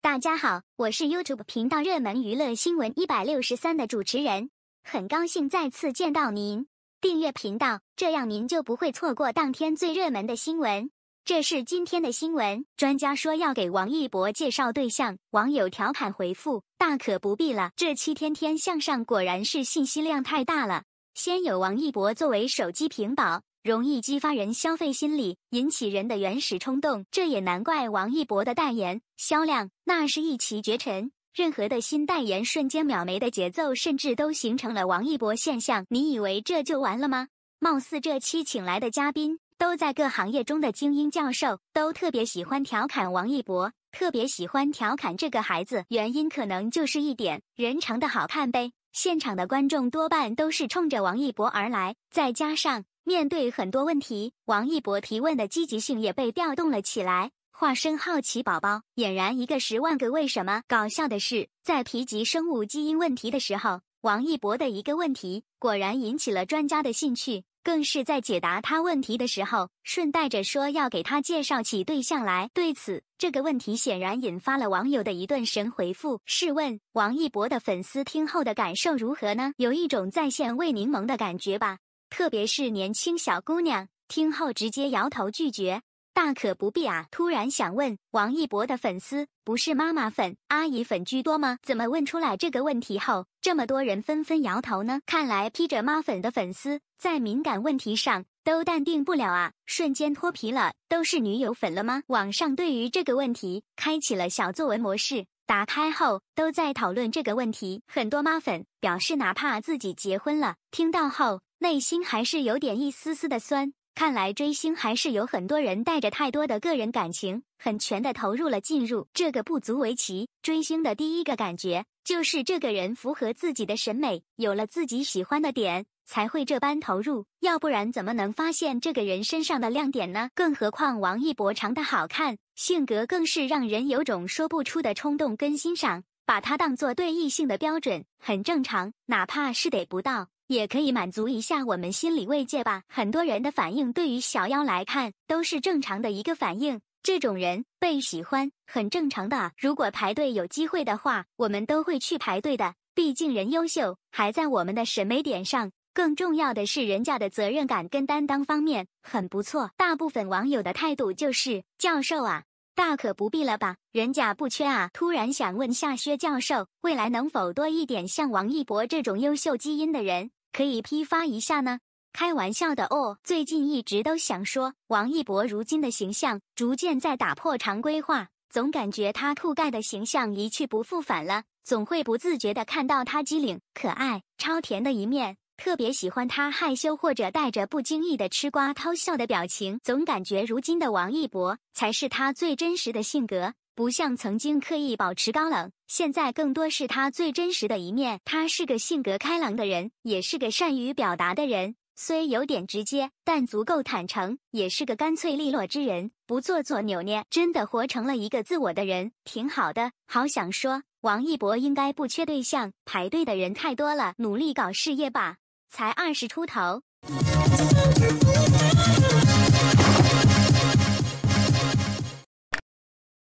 大家好，我是 YouTube 频道热门娱乐新闻一百六十三的主持人，很高兴再次见到您。订阅频道，这样您就不会错过当天最热门的新闻。这是今天的新闻：专家说要给王一博介绍对象，网友调侃回复：“大可不必了。”这七天天向上果然是信息量太大了。先有王一博作为手机屏保。容易激发人消费心理，引起人的原始冲动。这也难怪王一博的代言销量那是一骑绝尘，任何的新代言瞬间秒没的节奏，甚至都形成了王一博现象。你以为这就完了吗？貌似这期请来的嘉宾都在各行业中的精英教授，都特别喜欢调侃王一博，特别喜欢调侃这个孩子。原因可能就是一点人长得好看呗。现场的观众多半都是冲着王一博而来，再加上。面对很多问题，王一博提问的积极性也被调动了起来，化身好奇宝宝，俨然一个十万个为什么。搞笑的是，在提及生物基因问题的时候，王一博的一个问题果然引起了专家的兴趣，更是在解答他问题的时候，顺带着说要给他介绍起对象来。对此，这个问题显然引发了网友的一顿神回复。试问，王一博的粉丝听后的感受如何呢？有一种在线喂柠檬的感觉吧。特别是年轻小姑娘听后直接摇头拒绝，大可不必啊！突然想问，王一博的粉丝不是妈妈粉、阿姨粉居多吗？怎么问出来这个问题后，这么多人纷纷摇头呢？看来披着妈粉的粉丝在敏感问题上都淡定不了啊！瞬间脱皮了，都是女友粉了吗？网上对于这个问题开启了小作文模式，打开后都在讨论这个问题。很多妈粉表示，哪怕自己结婚了，听到后。内心还是有点一丝丝的酸。看来追星还是有很多人带着太多的个人感情，很全的投入了进入，这个不足为奇。追星的第一个感觉就是这个人符合自己的审美，有了自己喜欢的点，才会这般投入。要不然怎么能发现这个人身上的亮点呢？更何况王一博长得好看，性格更是让人有种说不出的冲动跟欣赏，把他当做对异性的标准很正常，哪怕是得不到。也可以满足一下我们心理慰藉吧。很多人的反应，对于小妖来看都是正常的一个反应。这种人被喜欢很正常的。如果排队有机会的话，我们都会去排队的。毕竟人优秀，还在我们的审美点上。更重要的是，人家的责任感跟担当方面很不错。大部分网友的态度就是：教授啊，大可不必了吧，人家不缺啊。突然想问下薛教授，未来能否多一点像王一博这种优秀基因的人？可以批发一下呢？开玩笑的哦。最近一直都想说，王一博如今的形象逐渐在打破常规化，总感觉他酷盖的形象一去不复返了。总会不自觉的看到他机灵、可爱、超甜的一面，特别喜欢他害羞或者带着不经意的吃瓜偷笑的表情。总感觉如今的王一博才是他最真实的性格。不像曾经刻意保持高冷，现在更多是他最真实的一面。他是个性格开朗的人，也是个善于表达的人，虽有点直接，但足够坦诚，也是个干脆利落之人，不做作扭捏，真的活成了一个自我的人，挺好的。好想说，王一博应该不缺对象，排队的人太多了，努力搞事业吧，才二十出头。